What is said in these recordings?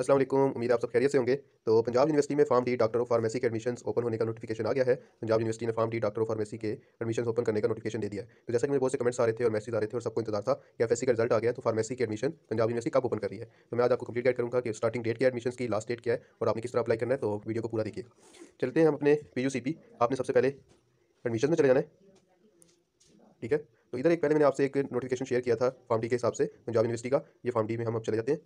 असलम उम्मीद आप सब खैरियत से होंगे तो पंजाब यूनिवर्सिटी में pharm D doctor of pharmacy के एडमिशन ओपन होने का नोटिफिकेशन आ गया है पंजाब यूनिवर्सिटी ने pharm D doctor of pharmacy के एडमिशन ओपन करने का नोटिफिकेशन दे दिया है तो जैसे कि मेरे बहुत से कमेंट्स आ रहे थे और मैसेज आ रहे थे और सबको इंतजार था कि एफ का रिजल्ट आ गया तो फार्मेसी के एडमिशन पंजाब यूनिवर्सिटी कब ओपन कर रही है तो मैं आज आपको कंप्लीट गाइड करूँगा कि स्टार्टिंग डेट क्या एडमिशन की लास्ट डेट क्या है और आपने किस तरह अप्लाई करना है तो वीडियो को पूरा देखिए चलते हैं हम अपने पी आपने सबसे पहले एडमिशन में चले जाना है ठीक है तो इधर एक पहले मैंने आपसे एक नोटिफिकेशन शेयर किया था फॉर्म डी के हिसाब से पंजाब यूनिवर्सिटी का ये फॉर्म डी में हम अब चले जाते हैं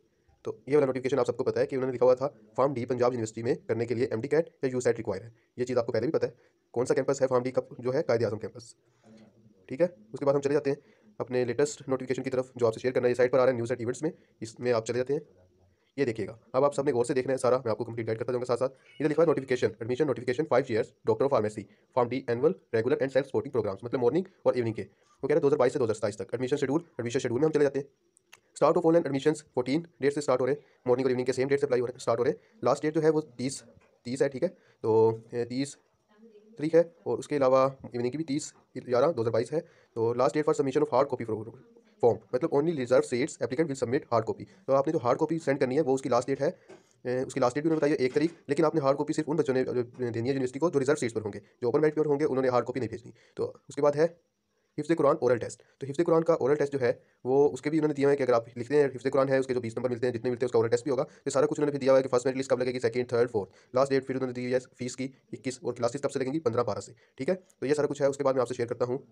तो ये वाला नोटिफिकेशन आप सबको पता है कि उन्होंने लिखा हुआ था फार्म डी पंजाब यूनिवर्सिटी में करने के लिए एम डी कैट या यू सैट रिक्वायर है ये चीज़ आपको पहले भी पता है कौन सा कैंपस है फार्म डी का जो है कायदे आजम कैंपस ठीक है उसके बाद हम चले जाते हैं अपने लेटेस्ट नोटिफिकेशन की तरफ जो आपसे शेयर करना है साइड पर आ रहा है न्यूज़ एट इवेंट्स में इसमें आप चले जाते हैं ये देखिएगा अब आप सबने गौर से देखना है सारा मैं आपको कंप्लीट गाइड करता जाऊंगा साथ साथ ये लिखा है notification admission notification five years doctor of pharmacy pharm D annual regular and self sporting programmes मतलब मॉर्निंग और इवनिंग के वो कह रहे हैं दो से दो तक एडमिशन शेड्यूल एडमिशन शेड्यूल में हम चले जाते हैं start of online admission fourteen date से स्टार्ट हो रहे हैं मॉर्निंग और इवनिंग के सेम डेट से अप्लाई हो रहे स्टार्ट हो रहे हैं लास्ट डेट जो है वो तीस तीस है ठीक है तो तीस तरीक है और उसके अलावा इवनिंग की भी तीस ग्यारह दो हज़ार बाईस है तो last date for submission of hard copy form मतलब only reserve seats applicant will submit hard copy तो आपने जो हार्ड कॉपी सेंड करनी है वो उसकी लास्ट डेट है उसकी लास्ट डेट भी उन्होंने बताइए एक तरीक लेकिन आपने हार्ड कॉपी सिर्फ उन बच्चों ने देनी है यूनिवर्सिटी को जो रिजर्व सीट्स पर होंगे जो ओपन मेरिट पर होंगे उन्होंने हार्ड कॉपी नहीं भेजनी तो उसके बाद है हिफ्ज़ कुरान ओरल टेस्ट तो हिफ्ज़ कुरान का ओरल टेस्ट जो है वो उसके भी उन्होंने दिया है कि अगर आप लिखते हैं हिफ्ज़ कुरान है उसके जो बीस नंबर मिलते हैं जितने मिलते हैं उसका ओरल टेस्ट भी होगा तो सारा कुछ उन्होंने दिया हुआ है कि फर्स्ट मेरिट लिस्ट कब लगेगी second third fourth last date फिर उन्होंने दी है फीस की इक्कीस और क्लासेस कब से लगेंगी पंद्रह बारह से ठीक है तो ये सारा कुछ है उसके बाद मैं आपसे शेयर करता हूँ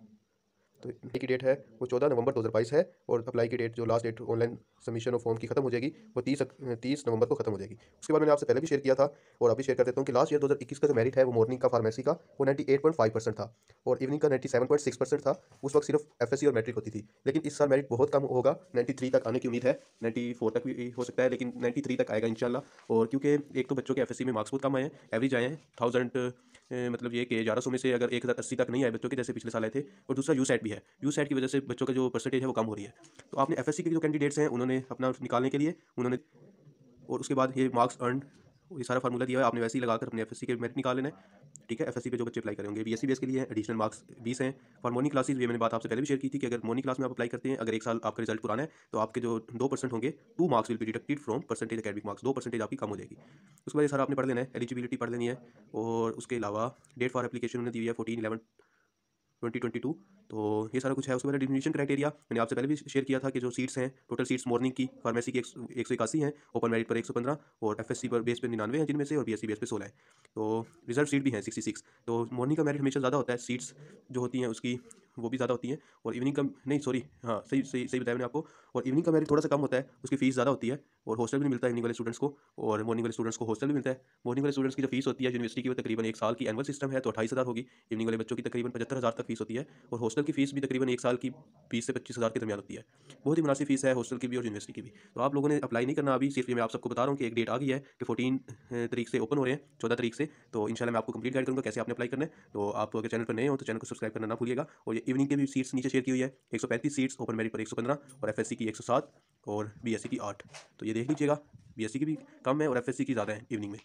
तो अप्लाई की डेट है वो चौदह नवंबर दो हज़ार बाईस है और अप्लाई की डेट जो लास्ट डेट ऑनलाइन सबमिशन और फॉर्म की खत्म हो जाएगी वो तीस तीस नवंबर को खत्म हो जाएगी उसके बाद मैंने आपसे पहले भी शेयर किया था और अभी शेयर कर देता हूँ कि लास्ट ईयर दो हज़ार इक्कीस का जो मेरिट है वो मॉर्निंग का फार्मेसी का वो ninety eight point five percent था और इवनिंग का ninety seven point six percent था उस वक्त सिर्फ एफ एस सी और मेट्रिक होती थी लेकिन इस साल मेरिट बहुत कम होगा नाइन्टी थ्री तक आने की उम्मीद है नाइन्टी फोर तक भी हो सकता है लेकिन नाइन्टी थ्री तक आएगा इनशाला और क्योंकि एक तो बच्चों के एफ एस सी में मार्क्स बहुत कम आए हैं एवरेज आए हैं थाउजेंड मतलब ये कि ग्यारह सौ में से अगर एक हज़ार अस्सी तक नहीं आए बच्चों के जैसे पिछले साल आए थे और दूसरा यू सेट भी है यू सेट की वजह से बच्चों का जो परसेंटेज है वो कम हो रही है तो आपने एफ के जो कैंडिडेट्स हैं उन्होंने अपना निकालने के लिए उन्होंने और उसके बाद ये मार्क्स अर्न ये सारा फार्मूला दिया है आपने वैसे ही लगाकर अपने एफ के मेरिट निकाल लेना है ठीक है एफ पे जो बच्चे अप्लाई करेंगे बी एस के लिए एडिशनल मार्क्स बीस हैं और मॉर्निंग क्लासेस भी मैंने बात आपसे पहले भी शेयर की थी कि अगर मॉर्निंग क्लास में आप अप्लाई करते हैं अगर एक साल आपका रिजल्ट पुराना है तो आपके जो दो परसेंट होंगे टू मार्क्स विल भी deducted from percentage academic marks दो परसेंटेज आपकी कम हो जाएगी उसके बाद सारा आपने पढ़ लेना है एलिजिबिलिटी पढ़ लेनी है और उसके अलावा डेट फॉर एप्लीकेशन उन्होंने दी है फोर्टीन इलेवन 2022 तो ये सारा कुछ है उसके मैंने डिमिशन क्राइटेरिया मैंने आपसे पहले भी शेयर किया था कि जो सीट्स हैं टोटल सीट्स मॉर्निंग की फार्मेसी की एक सौ इक्यासी हैं ओपन मेरिट पर एक सौ पंद्रह और एफ एस सी पर बेस पर निन्यानवे हैं जिनमें से और बी एस सी बेस पर सोलह है तो रिजर्व सीट भी है सिक्सटी सिक्स तो मॉर्निंग का मेरिट हमेशा ज़्यादा होता है सीट्स जो होती हैं उसकी वो भी ज़्यादा होती है और इवनिंग का नहीं सॉरी हाँ सही सही सही बताया मैंने आपको और इवनिंग का मेरिट थोड़ा सा कम होता है उसकी फीस ज़्यादा होती है और हॉस्टल भी नहीं मिलता है इवनिंग वाले स्टूडेंट्स को और मॉर्निंग वाले स्टूडेंट्स को हॉस्टल भी मिलता है मॉर्निंग वाले स्टूडेंट्स की जो फीस होती है यूनिवर्सिटी की तकरीबन एक साल की एनुअल सिस्टम है तो अठाईस हज़ार होगी इवनिंग वाले बच्चों की तकरीबन पचहत्तर हज़ार तक फीस होती है और हॉस्टल की फीस भी तकरीबन एक साल की बीस से पच्चीस हज़ार के दरमियान होती है बहुत ही मुनासिब फीस है हॉस्टल की भी और यूनिवर्सिटी की भी तो आप लोगों ने अप्लाई नहीं करना अभी सिर्फ मैं आप सबको बता रहा हूँ कि एक डेट आ गई है कि फोर्टीन तरीक से ओपन हो रहे हैं चौदह तरीक से तो इनशाला मैं आपको कंप्लीट गाइड करूँगा कैसे आपने अप्लाई करना है तो आप अगर चैनल पर नए हो तो चैनल को सब्सक्राइब करना ना भूलिएगा और इवनिंग की भी सीट्स नीचे शेयर की हुई है एक सीट्स ओपन मेरी पर एक और एफ की एक और बी एस सी की आठ तो ये देख लीजिएगा बी एस सी की भी कम है और एफ एस सी की ज़्यादा है इवनिंग में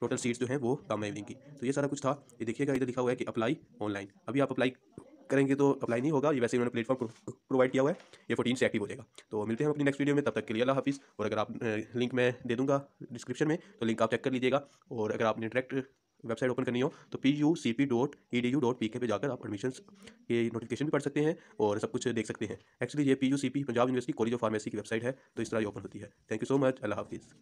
टोटल सीट्स जो हैं वो कम है इवनिंग की तो ये सारा कुछ था ये देखिएगा इधर लिखा हुआ है कि अप्लाई ऑनलाइन अभी आप अप्लाई करेंगे तो अप्लाई नहीं होगा ये वैसे उन्होंने प्लेटफॉर्म प्रोवाइड किया हुआ है ये फोर्टीन से एक्टिव हो जाएगा तो मिलते हैं अपनी नेक्स्ट वीडियो में तब तक के लिए अल्लाह हाफिज़ और अगर आप लिंक मैं दे दूँगा डिस्क्रिप्शन में तो लिंक आप चेक कर लीजिएगा और अगर आपने डायरेक्ट वेबसाइट ओपन करनी हो तो P U C P dot E D U dot P K पे जाकर आप एडमिशन के नोटिफिकेशन भी पढ़ सकते हैं और सब कुछ देख सकते हैं एक्चुअली ये P U C P Punjab university college of pharmacy की वेबसाइट है तो इस तरह ये ओपन होती है थैंक यू सो मच अल्लाह हाफिज़